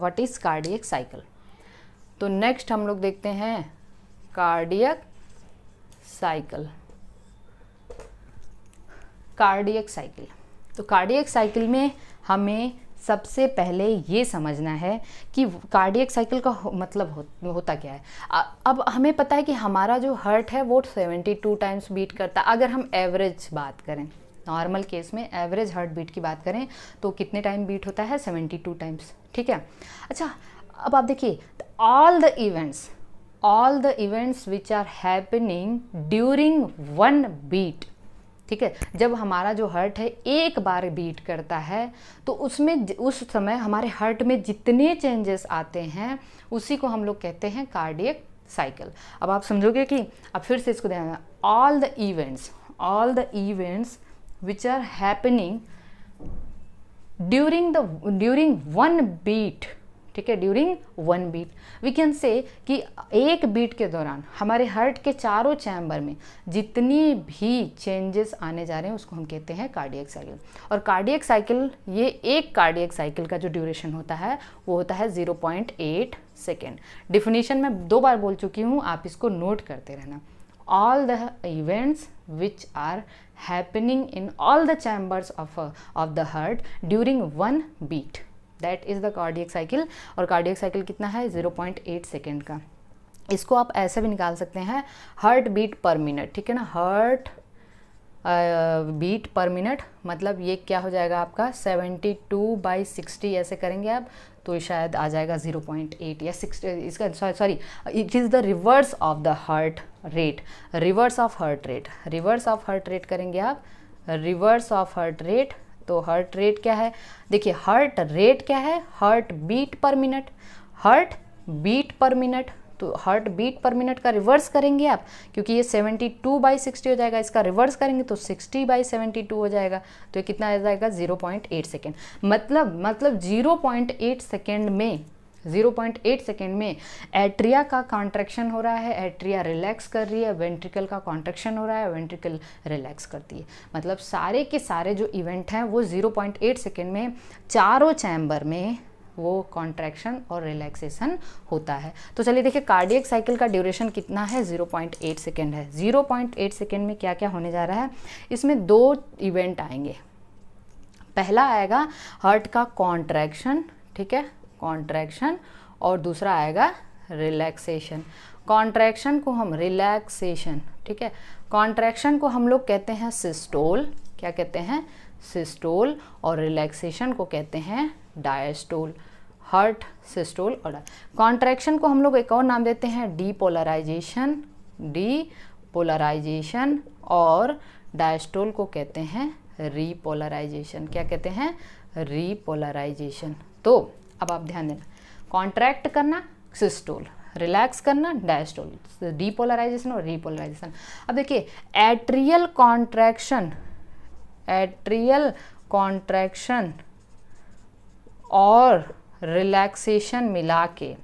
what is cardiac cycle तो next हम लोग देखते हैं कार्डियक साइकिल कार्डियक साइकिल तो कार्डियक साइकिल में हमें सबसे पहले ये समझना है कि कार्डियक साइकिल का हो, मतलब हो, होता क्या है अब हमें पता है कि हमारा जो हर्ट है वो 72 टाइम्स बीट करता है अगर हम एवरेज बात करें नॉर्मल केस में एवरेज हार्ट बीट की बात करें तो कितने टाइम बीट होता है 72 टाइम्स ठीक है अच्छा अब आप देखिए all the events all the events which are happening during one beat ठीक है जब हमारा जो हर्ट है एक बार बीट करता है तो उसमें उस समय हमारे हर्ट में जितने चेंजेस आते हैं उसी को हम लोग कहते हैं कार्डियक साइकिल अब आप समझोगे कि अब फिर से इसको ध्यान all the events all the events which are happening during the during one beat ठीक है during one beat we can say कि एक बीट के दौरान हमारे हार्ट के चारों चैम्बर में जितनी भी चेंजेस आने जा रहे हैं उसको हम कहते हैं कार्डियक साइकिल और कार्डियक साइकिल ये एक कार्डियक साइकिल का जो ड्यूरेशन होता है वो होता है 0.8 पॉइंट एट सेकेंड डिफिनीशन मैं दो बार बोल चुकी हूँ आप इसको नोट करते रहना all the events which are happening in all the chambers of, a, uh, of the heart during one beat that is the cardiac cycle और कार्डियक साइकिल कितना है 0.8 सेकेंड का इसको आप ऐसे भी निकाल सकते हैं हर्ट बीट पर मिनट ठीक है ना हर्ट बीट पर मिनट मतलब ये क्या हो जाएगा आपका 72 टू बाई सिक्सटी ऐसे करेंगे आप तो शायद आ जाएगा 0.8 या सिक्स इसका sorry it is the reverse of the heart rate reverse of heart rate reverse of heart rate करेंगे आप रिवर्स ऑफ हार्ट रेट तो हार्ट रेट क्या है देखिए हार्ट रेट क्या है heart beat per minute heart beat per minute तो heart beat per minute का रिवर्स करेंगे आप क्योंकि ये 72 टू बाई सिक्सटी हो जाएगा इसका रिवर्स करेंगे तो 60 बाई सेवेंटी हो जाएगा तो ये कितना आ जाएगा 0.8 सेकेंड मतलब मतलब 0.8 सेकेंड में 0.8 सेकेंड में एट्रिया का कॉन्ट्रेक्शन हो रहा है एट्रिया रिलैक्स कर रही है वेंट्रिकल का कॉन्ट्रेक्शन हो रहा है वेंट्रिकल रिलैक्स करती है मतलब सारे के सारे जो इवेंट हैं वो 0.8 सेकेंड में चारों चैम्बर में वो कॉन्ट्रैक्शन और रिलैक्सेशन होता है तो चलिए देखिए कार्डियक साइकिल का ड्यूरेशन कितना है 0.8 सेकेंड है 0.8 सेकेंड में क्या क्या होने जा रहा है इसमें दो इवेंट आएंगे पहला आएगा हर्ट का कॉन्ट्रैक्शन ठीक है कॉन्ट्रैक्शन और दूसरा आएगा रिलैक्सेशन कॉन्ट्रैक्शन को हम रिलैक्सेशन ठीक है कॉन्ट्रैक्शन को हम लोग कहते हैं सिस्टोल क्या कहते हैं सिस्टोल और रिलैक्सेशन को कहते हैं डायस्टोल हर्ट सिस्टोल और कॉन्ट्रैक्शन को हम लोग एक और नाम देते हैं डीपोलराइजेशन डीपोलराइजेशन और डायस्टोल को कहते हैं रीपोलराइजेशन क्या कहते हैं रीपोलराइजेशन तो अब आप ध्यान देना कॉन्ट्रैक्ट करना सिस्टोल रिलैक्स करना डायस्टोल डीपोलराइजेशन और रीपोलराइजेशन अब देखिए एट्रियल कॉन्ट्रैक्शन एट्रियल कॉन्ट्रैक्शन और रिलैक्सेशन मिला के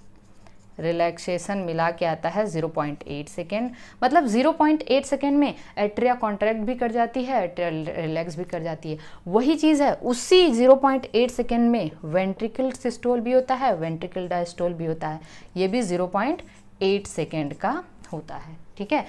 रिलैक्सेशन मिला के आता है 0.8 सेकेंड मतलब 0.8 सेकेंड में एट्रिया कॉन्ट्रैक्ट भी कर जाती है एट्रिया रिलैक्स भी कर जाती है वही चीज़ है उसी 0.8 सेकेंड में वेंट्रिकल सिस्टोल भी होता है वेंट्रिकल डायस्टोल भी होता है ये भी 0.8 सेकेंड का होता है ठीक है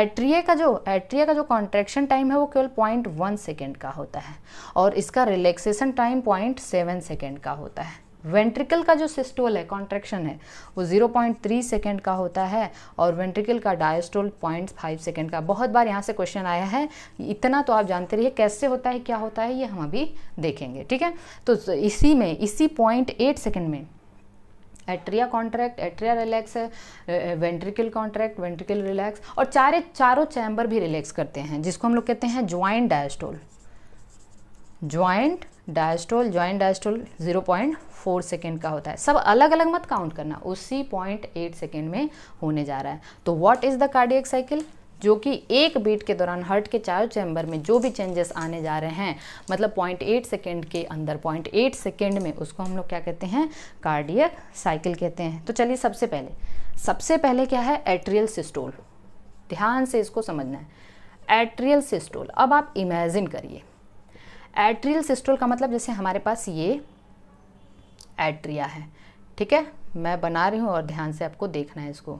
एट्रिया का जो एट्रिया का जो कॉन्ट्रेक्शन टाइम है वो केवल पॉइंट वन सेकेंड का होता है और इसका relaxation time point seven second का होता है वेंट्रिकल का जो सिस्टोल है कॉन्ट्रेक्शन है वो 0.3 सेकेंड का होता है और वेंट्रिकल का डायस्टोल पॉइंट फाइव सेकेंड का बहुत बार यहाँ से क्वेश्चन आया है इतना तो आप जानते रहिए कैसे होता है क्या होता है ये हम अभी देखेंगे ठीक है तो इसी में इसी पॉइंट एट सेकेंड में एट्रिया कॉन्ट्रैक्ट एट्रिया रिलैक्स है वेंट्रिकल कॉन्ट्रैक्ट वेंट्रिकल रिलैक्स और चारे चारों चैम्बर भी रिलैक्स करते हैं जिसको हम लोग कहते हैं joint diastole joint diastole joint diastole zero point four second का होता है सब अलग अलग मत काउंट करना उसी पॉइंट एट सेकेंड में होने जा रहा है तो what is the cardiac cycle जो कि एक बीट के दौरान हर्ट के चारों चैम्बर में जो भी चेंजेस आने जा रहे हैं मतलब पॉइंट एट सेकेंड के अंदर पॉइंट एट सेकेंड में उसको हम लोग क्या कहते हैं कार्डियक साइकिल कहते हैं तो चलिए सबसे पहले सबसे पहले क्या है एट्रियल सिस्टोल ध्यान से इसको समझना है एट्रियल सिस्टोल अब आप इमेजिन करिए एट्रियल सिस्टोल का मतलब जैसे हमारे पास ये एट्रिया है ठीक है मैं बना रही हूँ और ध्यान से आपको देखना है इसको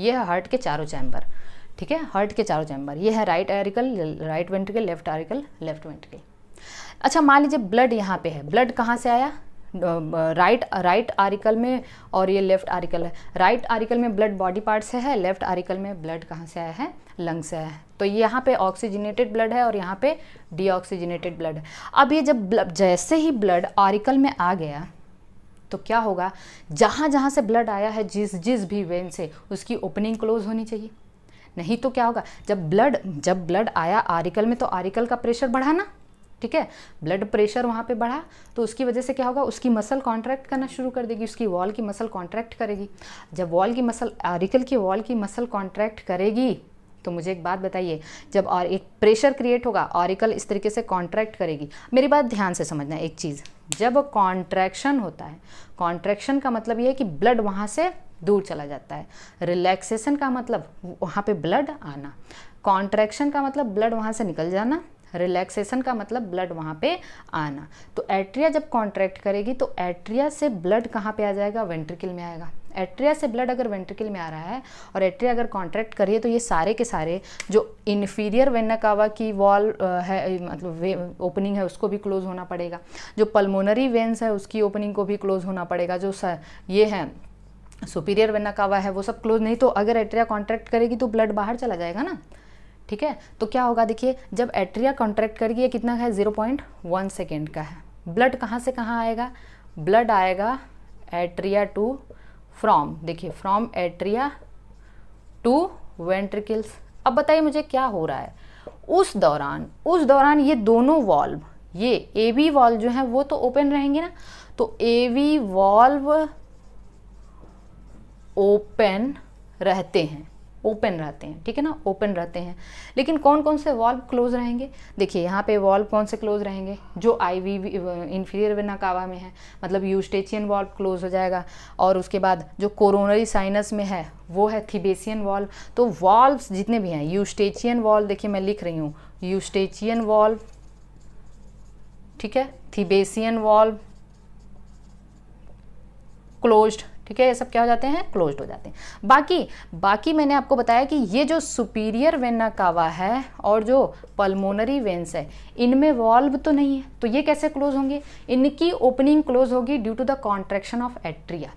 ये है हार्ट के चारों चैम्बर ठीक है हार्ट के चारों चैम्बर ये है right auricle right ventricle left auricle left ventricle अच्छा मान लीजिए ब्लड यहाँ पे है ब्लड कहाँ से आया राइट राइट आर्टिकल में और ये लेफ्ट आर्टिकल है राइट आर्टिकल में ब्लड बॉडी पार्ट से है लेफ्ट आर्टिकल में ब्लड कहाँ से आया है लंग से है तो यहाँ पे ऑक्सीजनेटेड ब्लड है और यहाँ पे डीऑक्सीजनेटेड ब्लड है अब ये जब जैसे ही ब्लड आर्टिकल में आ गया तो क्या होगा जहाँ जहाँ से ब्लड आया है जिस जिस भी वेन से उसकी ओपनिंग क्लोज होनी चाहिए नहीं तो क्या होगा जब ब्लड जब ब्लड आया आरिकल में तो आरिकल का प्रेशर बढ़ा ना ठीक है ब्लड प्रेशर वहाँ पे बढ़ा तो उसकी वजह से क्या होगा उसकी मसल कॉन्ट्रैक्ट करना शुरू कर देगी उसकी वॉल की मसल कॉन्ट्रैक्ट करेगी जब वॉल की मसल आरिकल की वॉल की मसल कॉन्ट्रैक्ट करेगी तो मुझे एक बात बताइए जब और एक प्रेशर क्रिएट होगा ऑरिकल इस तरीके से कॉन्ट्रैक्ट करेगी मेरी बात ध्यान से समझना एक चीज़ जब कॉन्ट्रैक्शन होता है कॉन्ट्रैक्शन का मतलब यह है कि ब्लड वहाँ से दूर चला जाता है रिलैक्सेशन का मतलब वहाँ पे ब्लड आना कॉन्ट्रैक्शन का मतलब ब्लड वहाँ से निकल जाना रिलैक्सेशन का मतलब ब्लड वहाँ पे आना तो एट्रिया जब कॉन्ट्रैक्ट करेगी तो एट्रिया से ब्लड कहाँ पे आ जाएगा वेंट्रिकल में आएगा एट्रिया से ब्लड अगर वेंट्रिकल में आ रहा है और एट्रिया अगर कॉन्ट्रैक्ट करिए तो ये सारे के सारे जो इन्फीरियर वेनकावा की वॉल है मतलब ओपनिंग है उसको भी क्लोज होना पड़ेगा जो पल्मोनरी वेंस है उसकी ओपनिंग को भी क्लोज होना पड़ेगा जो ये है सुपीरियर वेनकावा है वो सब क्लोज नहीं तो अगर एट्रिया कॉन्ट्रैक्ट करेगी तो ब्लड बाहर चला जाएगा ना ठीक है तो क्या होगा देखिए जब एट्रिया कॉन्ट्रैक्ट करेगी ये कितना है जीरो पॉइंट वन सेकेंड का है ब्लड कहाँ से कहाँ आएगा ब्लड आएगा एट्रिया टू फ्रॉम देखिए फ्रॉम एट्रिया टू वेंट्रिकल्स अब बताइए मुझे क्या हो रहा है उस दौरान उस दौरान ये दोनों वॉल्व ये ए बी वॉल्व जो है वो तो ओपन रहेंगे ना तो ए वी वॉल्व ओपन रहते हैं ओपन रहते हैं ठीक है ना ओपन रहते हैं लेकिन कौन कौन से वॉल्व क्लोज रहेंगे देखिए यहाँ पे वॉल्व कौन से क्लोज रहेंगे जो आई वी इन्फीरियर वेना कावा में है मतलब यूस्टेचियन वॉल्व क्लोज हो जाएगा और उसके बाद जो कोरोनरी साइनस में है वो है थिबेसियन वॉल्व तो वॉल्व जितने भी हैं यूस्टेचियन वॉल्व देखिए मैं लिख रही हूँ यूस्टेचियन वॉल्व ठीक है थिबेसियन वॉल्व क्लोज्ड ठीक है ये सब क्या हो जाते हैं क्लोज हो जाते हैं बाकी बाकी मैंने आपको बताया कि ये जो सुपीरियर वेना कावा है और जो पल्मोनरी वेंस है इनमें वॉल्व तो नहीं है तो ये कैसे क्लोज होंगे इनकी ओपनिंग क्लोज होगी due to the contraction of atria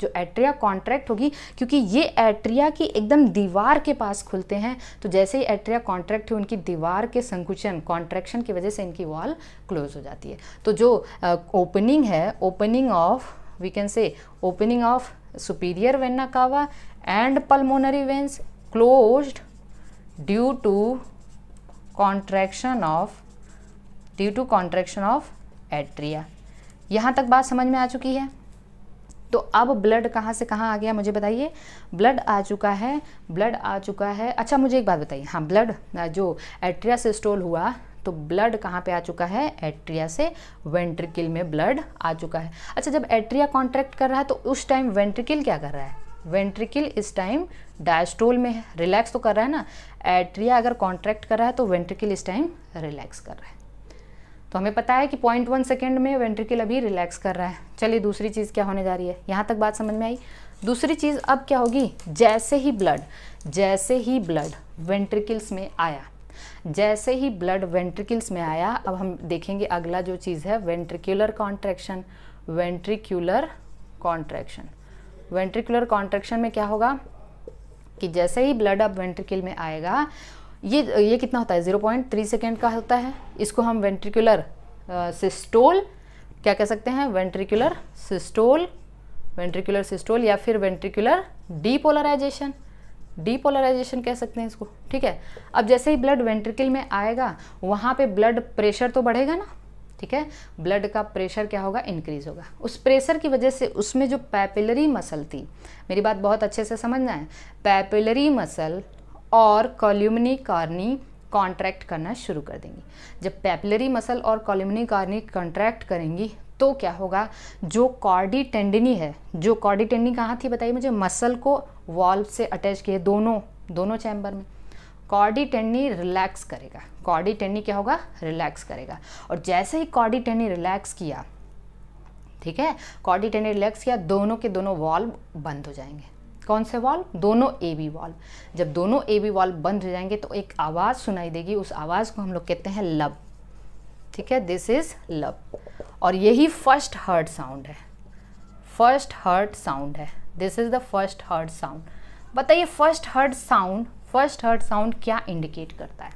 जो एट्रिया कॉन्ट्रैक्ट होगी क्योंकि ये एट्रिया की एकदम दीवार के पास खुलते हैं तो जैसे ही एट्रिया कॉन्ट्रैक्ट है उनकी दीवार के संकुचन कॉन्ट्रैक्शन की वजह से इनकी वॉल क्लोज हो जाती है तो जो ओपनिंग है opening of we can say opening of superior vena cava and pulmonary veins close due to contraction of due to contraction of atria यहाँ तक बात समझ में आ चुकी है तो अब ब्लड कहाँ से कहाँ आ गया मुझे बताइए ब्लड आ चुका है ब्लड आ चुका है अच्छा मुझे एक बात बताइए हाँ ब्लड जो एट्रिया से स्टोल हुआ तो ब्लड कहाँ पे आ चुका है एट्रिया से वेंट्रिकल में ब्लड आ चुका है अच्छा जब एट्रिया कॉन्ट्रैक्ट कर रहा है तो उस टाइम वेंट्रिकिल क्या कर रहा है वेंट्रिकल इस टाइम डायस्टोल में है रिलैक्स तो कर रहा है ना एट्रिया अगर कॉन्ट्रैक्ट कर रहा है तो वेंट्रिकल इस टाइम रिलैक्स कर रहा है तो हमें पता है कि पॉइंट वन सेकेंड में वेंट्रिकल अभी रिलैक्स कर रहा है चलिए दूसरी चीज़ क्या होने जा रही है यहाँ तक बात समझ में आई दूसरी चीज़ अब क्या होगी जैसे ही ब्लड जैसे ही ब्लड वेंट्रिकल्स में आया जैसे ही ब्लड वेंट्रिकल्स में आया अब हम देखेंगे अगला जो चीज़ है ventricular contraction ventricular contraction ventricular contraction में क्या होगा कि जैसे ही ब्लड अब वेंट्रिकल में आएगा ये ये कितना होता है ज़ीरो पॉइंट थ्री सेकेंड का होता है इसको हम वेंट्रिकुलर सिस्टोल क्या कह सकते हैं वेंट्रिकुलर सिस्टोल वेंट्रिकुलर सिस्टोल या फिर वेंट्रिकुलर डीपोलराइजेशन डीपोलराइजेशन कह सकते हैं इसको ठीक है अब जैसे ही ब्लड वेंट्रिकल में आएगा वहाँ पे ब्लड प्रेशर तो बढ़ेगा ना ठीक है ब्लड का प्रेशर क्या होगा इंक्रीज होगा उस प्रेशर की वजह से उसमें जो पैपिलरी मसल थी मेरी बात बहुत अच्छे से समझना है पैपिलरी मसल और कॉल्यूमनी कार्नी कॉन्ट्रैक्ट करना शुरू कर देंगी जब पैपिलरी मसल और कॉल्यूमनी कार्नी कॉन्ट्रैक्ट करेंगी तो क्या होगा जो कॉर्डी टेंडिनी है जो कॉर्डी टेंडिनी कहाँ थी बताइए मुझे मसल को वॉल्व से अटैच किए दोनों दोनों चैम्बर में कॉर्डी टेंडनी रिलैक्स करेगा कॉर्डी टेंडनी क्या होगा रिलैक्स करेगा और जैसे ही कॉर्डी टेंडनी रिलैक्स किया ठीक है कॉर्डी टेंडनी रिलैक्स किया दोनों के दोनों वॉल्व बंद हो जाएंगे कौन से वॉल्व दोनों ए बी वॉल्व जब दोनों ए बी वॉल्व बंद हो जाएंगे तो एक आवाज़ सुनाई देगी उस आवाज़ को हम लोग कहते हैं लब ठीक है दिस इज़ लब और यही फर्स्ट हर्ट साउंड है फर्स्ट हर्ट साउंड है this is the first heart sound बताइए first heart sound first heart sound क्या इंडिकेट करता है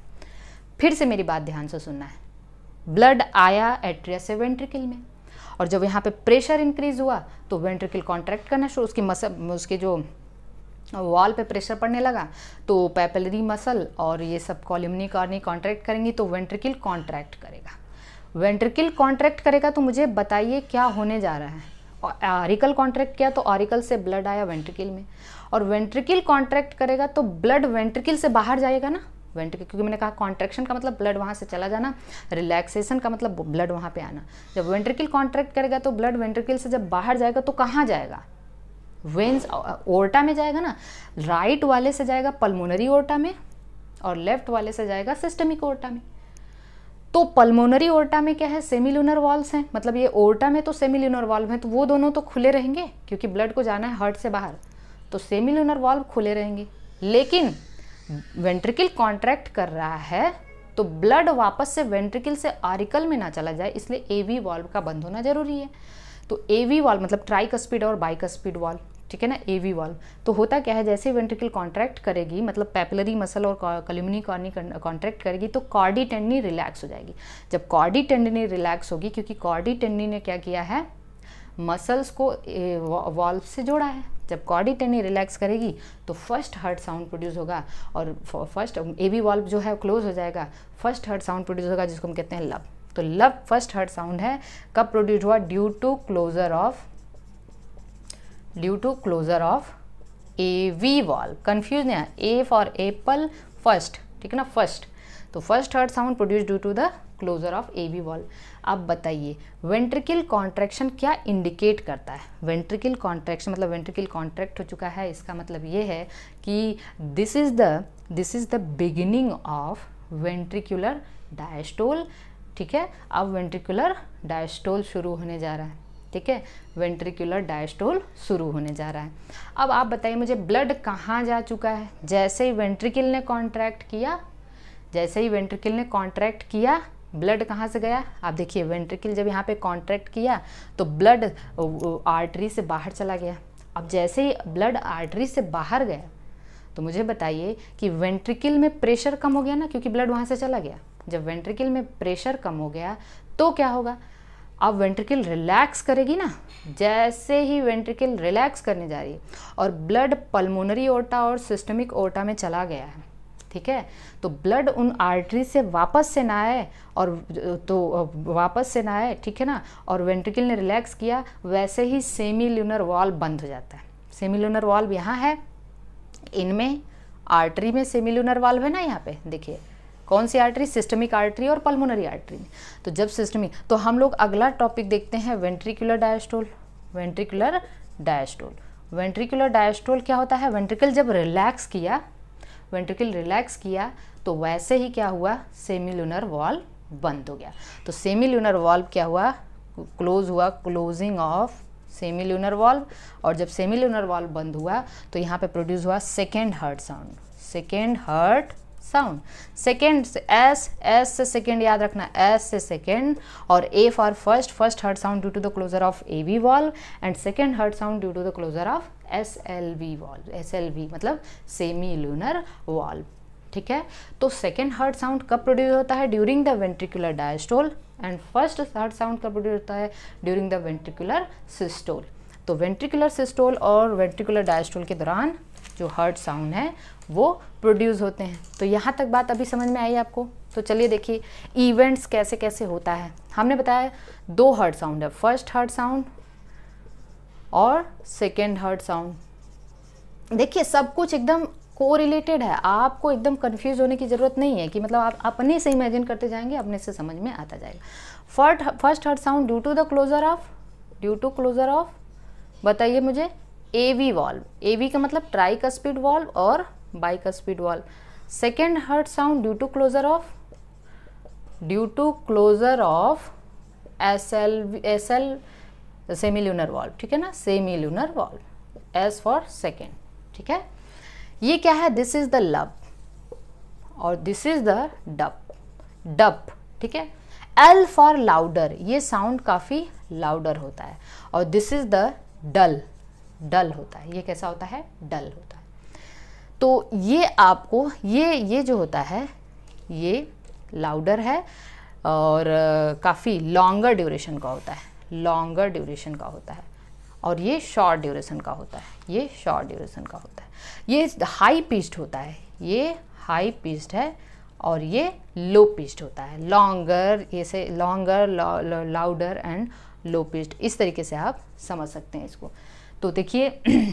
फिर से मेरी बात ध्यान से सुनना है ब्लड आया एट्रिया से वेंट्रिकल में और जब यहाँ पे प्रेशर इंक्रीज हुआ तो वेंट्रिकल कॉन्ट्रैक्ट करना शुरू उसकी मसल उसके जो वॉल पे प्रेशर पड़ने लगा तो पैपलरी मसल और ये सब कॉलिमनी कॉर्नी कॉन्ट्रैक्ट करेंगी तो वेंट्रिकल कॉन्ट्रैक्ट करेगा वेंट्रिकल कॉन्ट्रैक्ट करेगा तो मुझे बताइए क्या होने जा रहा है आरिकल कॉन्ट्रैक्ट किया तो आरिकल से ब्लड आया वेंट्रिकल में और वेंट्रिकल कॉन्ट्रैक्ट करेगा तो ब्लड वेंट्रिकल से बाहर जाएगा ना वेंट्रिकल क्योंकि मैंने कहा कॉन्ट्रेक्शन का मतलब ब्लड वहाँ से चला जाना रिलैक्सेशन का मतलब ब्लड वहाँ पे आना जब वेंट्रिकल कॉन्ट्रैक्ट करेगा तो ब्लड वेंट्रिकल से जब बाहर जाएगा तो कहाँ जाएगा वेंस ओर्टा में जाएगा ना राइट वाले से जाएगा पल्मोनरी ओर्टा में और लेफ्ट वाले से जाएगा सिस्टमिक ओर्टा में तो पल्मोनरी ओर्टा में क्या है सेमिलुनर वॉल्स हैं मतलब ये ओर्टा में तो सेमिलुनर वॉल्व हैं तो वो दोनों तो खुले रहेंगे क्योंकि ब्लड को जाना है हार्ट से बाहर तो सेमिलुनर वॉल्व खुले रहेंगे लेकिन वेंट्रिकल कॉन्ट्रैक्ट कर रहा है तो ब्लड वापस से वेंट्रिकल से आरिकल में ना चला जाए इसलिए ए वी वॉल्व का बंद होना जरूरी है तो ए वी वॉल्व मतलब ट्राइक स्पीड और बाइक स्पीड वॉल्व ठीक है ना ए वी वॉल तो होता क्या है जैसे वेंट्रिकल कॉन्ट्रैक्ट करेगी मतलब पैपलरी मसल और कल्यूमिनी कॉर्नी कॉन्ट्रैक्ट करेगी तो कॉर्डी टेंडनी रिलैक्स हो जाएगी जब कॉर्डी टेंडनी रिलैक्स होगी क्योंकि कॉर्डी टेंडनी ने क्या किया है मसल्स को वॉल्व से जोड़ा है जब कॉर्डी टेंडनी रिलैक्स करेगी तो फर्स्ट हर्ट साउंड प्रोड्यूस होगा और फर्स्ट ए वी वॉल्व जो है क्लोज हो जाएगा फर्स्ट हर्ट साउंड प्रोड्यूस होगा जिसको हम कहते हैं लव तो लव फर्स्ट हर्ट साउंड है कब प्रोड्यूस हुआ due to closure of due to closure of A V valve confuse नहीं ए फॉर एप्पल फर्स्ट ठीक है ना फर्स्ट तो first heart sound produce due to the closure of A V valve अब बताइए वेंट्रिकल कॉन्ट्रैक्शन क्या indicate करता है वेंट्रिकल कॉन्ट्रैक्शन मतलब वेंट्रिकल कॉन्ट्रैक्ट हो चुका है इसका मतलब ये है कि this is the this is the beginning of ventricular diastole ठीक है अब वेंट्रिकुलर डायस्टोल शुरू होने जा रहा है ठीक है वेंट्रिकुलर डायस्टोल शुरू होने जा रहा है अब आप बताइए मुझे ब्लड कहाँ जा चुका है जैसे ही वेंट्रिकल ने कॉन्ट्रैक्ट किया जैसे ही वेंट्रिकल ने कॉन्ट्रैक्ट किया ब्लड कहाँ से गया आप देखिए वेंट्रिकल जब यहाँ पे कॉन्ट्रैक्ट किया तो ब्लड आर्टरी से बाहर चला गया अब जैसे ही ब्लड आर्टरी से बाहर गया तो मुझे बताइए कि वेंट्रिकल में प्रेशर कम हो गया ना क्योंकि ब्लड वहाँ से चला गया जब वेंट्रिकल में प्रेशर कम हो गया तो क्या होगा आप वेंट्रिकल रिलैक्स करेगी ना जैसे ही वेंट्रिकल रिलैक्स करने जा रही है और ब्लड पल्मोनरी ओटा और सिस्टमिक ओटा में चला गया है ठीक है तो ब्लड उन आर्टरी से वापस से ना आए और तो वापस से ना आए ठीक है ना और वेंट्रिकल ने रिलैक्स किया वैसे ही सेमी ल्यूनर वॉल बंद हो जाता है सेमी ल्यूनर वॉल्व यहाँ है इनमें आर्टरी में सेमी ल्यूनर वॉल्व है ना यहाँ पे देखिए कौन सी आर्टरी सिस्टमिक आर्टरी और पल्मोनरी आर्टरी तो जब सिस्टमिक तो हम लोग अगला टॉपिक देखते हैं ventricular diastole ventricular diastole ventricular diastole क्या होता है वेंट्रिकल जब रिलैक्स किया वेंट्रिकल रिलैक्स किया तो वैसे ही क्या हुआ लूनर वॉल्व बंद हो गया तो लूनर वॉल्व क्या हुआ क्लोज हुआ क्लोजिंग ऑफ लूनर वॉल्व और जब लूनर वॉल्व बंद हुआ तो यहाँ पे प्रोड्यूस हुआ second heart sound second heart sound second S S से सेकेंड याद रखना एस से सेकेंड और A for first first heart sound due to the closure of A V valve and second heart sound due to the closure of S L V valve S L V मतलब semilunar valve ठीक है तो second heart sound कब produce होता है during the ventricular diastole and first heart sound कब produce होता है ड्यूरिंग द वेंट्रिकुलर सिस्टोल तो वेंट्रिकुलर सिस्टोल और वेंट्रिकुलर डायस्टोल के दौरान जो हर्ट साउंड है वो प्रोड्यूस होते हैं तो यहाँ तक बात अभी समझ में आई आपको तो चलिए देखिए इवेंट्स कैसे कैसे होता है हमने बताया दो हर्ट साउंड है फर्स्ट हर्ट साउंड और सेकेंड हर्ट साउंड देखिए सब कुछ एकदम कोरिलेटेड है आपको एकदम कंफ्यूज होने की ज़रूरत नहीं है कि मतलब आप अपने से इमेजिन करते जाएंगे अपने से समझ में आता जाएगा first first heart sound due to the closure of due to closure of बताइए मुझे A V valve A V का मतलब ट्राई का स्पीड वॉल्व और बाई का स्पीड valve second heart sound due to closure of due to closure of S L S L semilunar valve ठीक है ना semilunar valve S for second ठीक है ये क्या है दिस इज द लब और दिस इज द डप डप ठीक है एल फॉर लाउडर ये साउंड काफ़ी लाउडर होता है और this is the dull dull होता है ये कैसा होता है डल होता है तो ये आपको ये ये जो होता है ये लाउडर है और काफ़ी लॉन्गर ड्यूरेशन का होता है लॉन्गर ड्यूरेशन का होता है और ये शॉर्ट ड्यूरेशन का होता है ये शॉर्ट ड्यूरेशन का होता है ये हाई पिस्ड होता है ये हाई पिस्ड है और ये लो पिस्ड होता है लॉन्गर ये से longer louder and low pitched इस तरीके से आप समझ सकते हैं इसको तो देखिए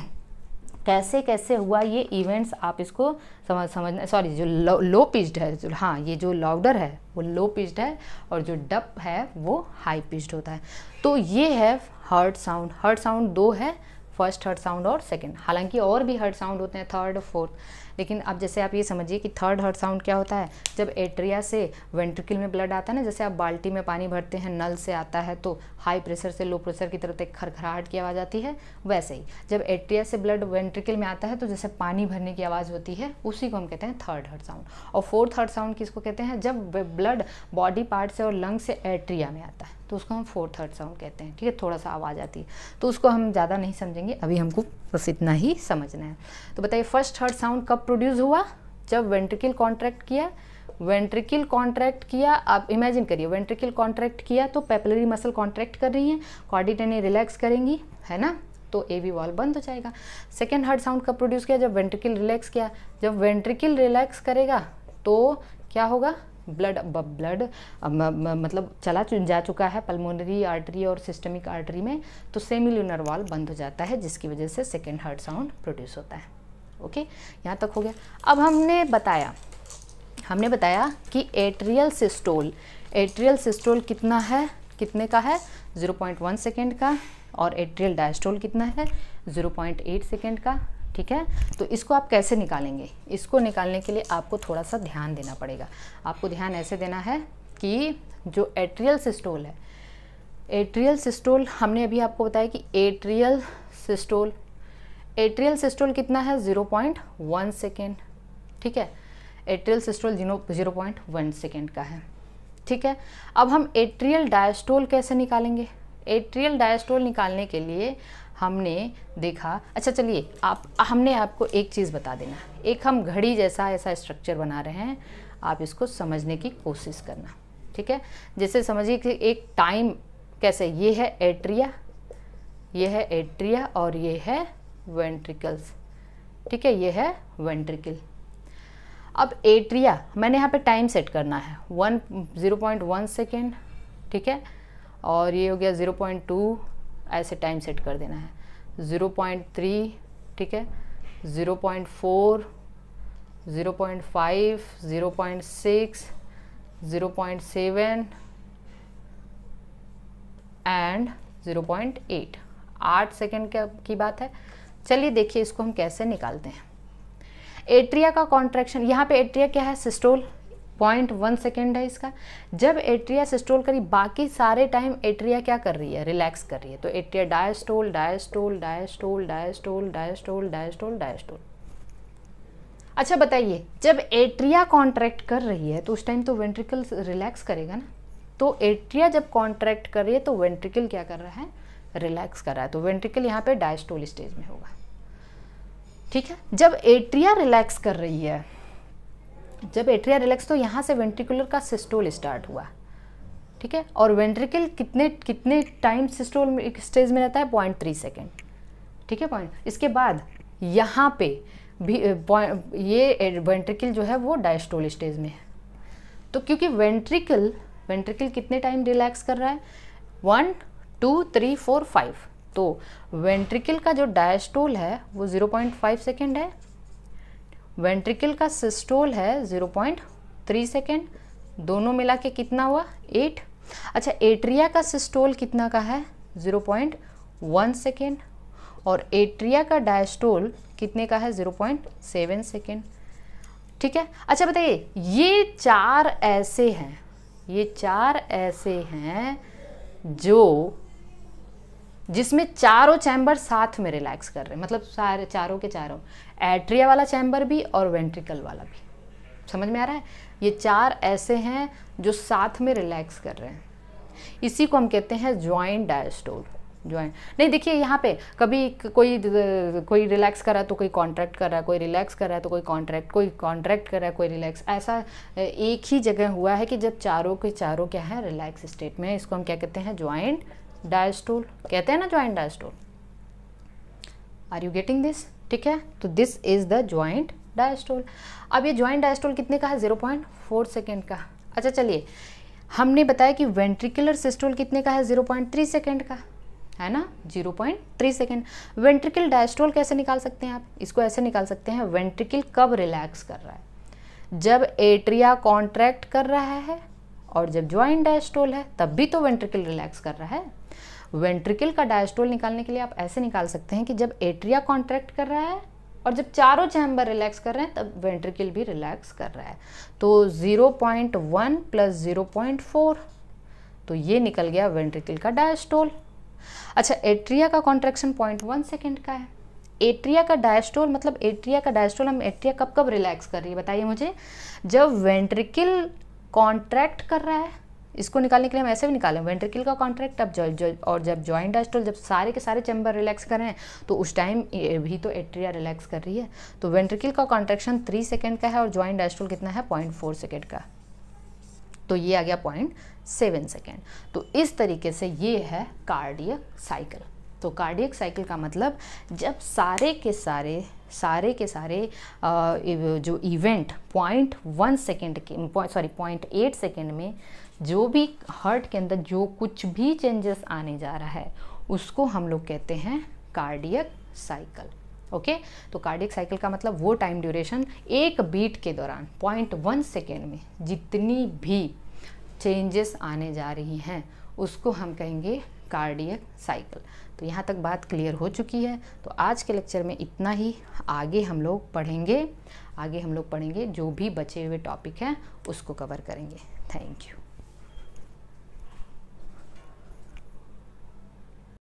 कैसे कैसे हुआ ये इवेंट्स आप इसको समझ समझना सॉरी जो लो, लो पिच्ड है जो हाँ ये जो लाउडर है वो लो पिच्ड है और जो डप है वो हाई पिच्ड होता है तो ये है हर्ड साउंड हर्ड साउंड दो है फर्स्ट हर्ड साउंड और सेकेंड हालांकि और भी हर्ड साउंड होते हैं थर्ड फोर्थ लेकिन अब जैसे आप ये समझिए कि थर्ड हर्ट साउंड क्या होता है जब एट्रिया से वेंट्रिकल में ब्लड आता है ना जैसे आप बाल्टी में पानी भरते हैं नल से आता है तो हाई प्रेशर से लो प्रेशर की तरफ एक खरखराहट की आवाज़ आती है वैसे ही जब एट्रिया से ब्लड वेंट्रिकल में आता है तो जैसे पानी भरने की आवाज़ होती है उसी को हम कहते हैं थर्ड हर्ट साउंड और फोर्थ हर्ट साउंड किसको कहते हैं जब ब्लड बॉडी पार्ट से और लंग से एट्रिया में आता है तो उसको हम फोर थर्ड साउंड कहते हैं ठीक है थोड़ा सा आवाज़ आती है तो उसको हम ज़्यादा नहीं समझेंगे अभी हमको बस इतना ही समझना है तो बताइए फर्स्ट थर्ड साउंड कब प्रोड्यूस हुआ जब वेंट्रिकल कॉन्ट्रैक्ट किया वेंट्रिकल कॉन्ट्रैक्ट किया आप इमेजिन करिए वेंट्रिकल कॉन्ट्रैक्ट किया तो पेपलरी मसल कॉन्ट्रैक्ट कर रही है कॉर्डिटनी रिलैक्स करेंगी है ना तो ए वी वॉल बंद हो जाएगा सेकेंड हार्ट साउंड कब प्रोड्यूस किया जब वेंट्रिकल रिलैक्स किया जब वेंट्रिकल रिलैक्स करेगा तो क्या होगा ब्लड ब्लड मतलब चला जा चुका है पल्मोनरी आर्टरी और सिस्टमिक आर्टरी में तो सेमिल्यूनर वाल बंद हो जाता है जिसकी वजह से सेकेंड हार्ट साउंड प्रोड्यूस होता है ओके यहाँ तक हो गया अब हमने बताया हमने बताया कि एट्रियल सिस्टोल एट्रियल सिस्टोल कितना है कितने का है 0.1 सेकेंड का और एट्रियल डायस्टोल कितना है 0.8 सेकेंड का ठीक है तो इसको आप कैसे निकालेंगे इसको निकालने के लिए आपको थोड़ा सा ध्यान देना पड़ेगा आपको ध्यान ऐसे देना है कि जो एट्रियल सिस्टोल है एट्रियल सिस्टोल हमने अभी आपको बताया कि एट्रियल सिस्टोल एट्रियल सिस्टोल कितना है ज़ीरो पॉइंट वन सेकेंड ठीक है atrial systole zero zero point one second का है ठीक है अब हम एट्रियल डायस्टोल कैसे निकालेंगे एट्रियल डायस्टोल निकालने के लिए हमने देखा अच्छा चलिए आप हमने आपको एक चीज़ बता देना एक हम घड़ी जैसा ऐसा स्ट्रक्चर बना रहे हैं आप इसको समझने की कोशिश करना ठीक है जैसे समझिए कि एक टाइम कैसे ये है एट्रिया ये है एट्रिया और ये है वेंट्रिकल्स ठीक है ये है वेंट्रिकल अब एट्रिया मैंने यहाँ पे टाइम सेट करना है one zero point one second ठीक है और ये हो गया ज़ीरो पॉइंट टू ऐसे टाइम सेट कर देना है ज़ीरो पॉइंट थ्री ठीक है zero point four zero point five zero point six zero point seven and zero point eight आठ सेकेंड की बात है चलिए देखिए इसको हम कैसे निकालते हैं एट्रिया का कॉन्ट्रैक्शन यहाँ पे एट्रिया क्या है सिस्टोल पॉइंट वन सेकेंड है इसका जब एट्रिया सिस्टोल करी बाकी सारे टाइम एट्रिया क्या कर रही है रिलैक्स कर रही है तो atria diastole diastole diastole diastole diastole diastole diastole अच्छा बताइए जब एट्रिया कॉन्ट्रैक्ट कर रही है तो उस टाइम तो वेंट्रिकल रिलैक्स करेगा ना तो एट्रिया जब कॉन्ट्रैक्ट कर रही है तो वेंट्रिकल क्या कर रहा है रिलैक्स कर रहा है तो वेंट्रिकल यहाँ पे डायस्टोल स्टेज में होगा ठीक है जब एट्रिया रिलैक्स कर रही है जब एट्रिया रिलैक्स तो यहाँ से वेंट्रिकुलर का सिस्टोल स्टार्ट हुआ ठीक है और वेंट्रिकल कितने कितने टाइम सिस्टोल स्टेज में रहता है पॉइंट थ्री सेकेंड ठीक है पॉइंट इसके बाद यहाँ पे भी ये वेंट्रिकल जो है वो डायस्टोल स्टेज में है तो क्योंकि वेंट्रिकल वेंट्रिकल कितने टाइम रिलैक्स कर रहा है one two three four five तो वेंट्रिकल का जो डायस्टोल है वो ज़ीरो पॉइंट फाइव सेकेंड है वेंट्रिकल का सिस्टोल है ज़ीरो पॉइंट थ्री सेकेंड दोनों मिला के कितना हुआ एट अच्छा एट्रिया का सिस्टोल कितना का है ज़ीरो पॉइंट वन सेकेंड और एट्रिया का डायस्टोल कितने का है ज़ीरो पॉइंट सेवन सेकेंड ठीक है अच्छा बताइए ये चार ऐसे हैं ये चार ऐसे हैं जो जिसमें चारों चैम्बर साथ में रिलैक्स कर रहे हैं मतलब सारे चारों के चारों एट्रिया वाला चैम्बर भी और वेंट्रिकल वाला भी समझ में आ रहा है ये चार ऐसे हैं जो साथ में रिलैक्स कर रहे हैं इसी को हम कहते हैं ज्वाइंट डायस्टोल ज्वाइंट नहीं देखिए यहाँ पे कभी कोई कोई रिलैक्स कर रहा है तो कोई कॉन्ट्रैक्ट कर रहा है कोई रिलैक्स कर रहा है तो कोई कॉन्ट्रैक्ट कोई कॉन्ट्रैक्ट कर रहा है कोई रिलैक्स ऐसा एक ही जगह हुआ है कि जब चारों के चारों क्या है रिलैक्स स्टेट में इसको हम क्या कहते हैं ज्वाइंट डायस्टोल कहते हैं ना joint diastole are you getting this ठीक है तो this is the joint diastole अब ये ज्वाइंट डायस्टोल कितने का है 0.4 सेकेंड का अच्छा चलिए हमने बताया कि वेंट्रिकुलर सिस्टोल कितने का है 0.3 सेकेंड का है ना 0.3 सेकेंड वेंट्रिकल डायस्टोल कैसे निकाल सकते हैं आप इसको ऐसे निकाल सकते हैं वेंट्रिकल कब रिलैक्स कर रहा है जब एट्रिया कॉन्ट्रैक्ट कर रहा है और जब ज्वाइंट डायस्टोल है तब भी तो वेंट्रिकल रिलैक्स कर रहा है वेंट्रिकल का डायस्टोल निकालने के लिए आप ऐसे निकाल सकते हैं कि जब एट्रिया कॉन्ट्रैक्ट कर रहा है और जब चारों चैम्बर रिलैक्स कर रहे हैं तब वेंट्रिकल भी रिलैक्स कर रहा है तो 0.1 पॉइंट वन प्लस जीरो तो ये निकल गया वेंट्रिकल का डायस्टोल अच्छा एट्रिया का कॉन्ट्रेक्शन पॉइंट वन सेकेंड का है एट्रिया का डायस्टोल मतलब एट्रिया का डायस्टोल हम एट्रिया कब कब रिलैक्स कर रही है बताइए मुझे जब वेंट्रिकल कॉन्ट्रैक्ट कर रहा है इसको निकालने के लिए हम ऐसे भी निकालें वेंट्रिकल का कॉन्ट्रैक्ट अब और जब जॉइंट एस्ट्रल जब सारे के सारे चैम्बर रिलैक्स कर रहे हैं तो उस टाइम भी तो एट्रिया रिलैक्स कर रही है तो वेंट्रिकल का कॉन्ट्रैक्शन थ्री सेकेंड का है और जॉइंट एस्ट्रल कितना है पॉइंट फोर सेकेंड का तो ये आ गया पॉइंट सेवन सेकेंड तो इस तरीके से ये है कार्डियक साइकिल तो कार्डियक साइकिल का मतलब जब सारे के सारे सारे के सारे जो इवेंट पॉइंट वन सेकेंड के सॉरी पॉइंट एट सेकेंड में जो भी हार्ट के अंदर जो कुछ भी चेंजेस आने जा रहा है उसको हम लोग कहते हैं कार्डियक साइकिल ओके तो कार्डियक साइकिल का मतलब वो टाइम ड्यूरेशन एक बीट के दौरान पॉइंट वन सेकेंड में जितनी भी चेंजेस आने जा रही हैं उसको हम कहेंगे कार्डियक साइकिल तो यहाँ तक बात क्लियर हो चुकी है तो आज के लेक्चर में इतना ही आगे हम लोग पढ़ेंगे आगे हम लोग पढ़ेंगे जो भी बचे हुए टॉपिक हैं उसको कवर करेंगे थैंक यू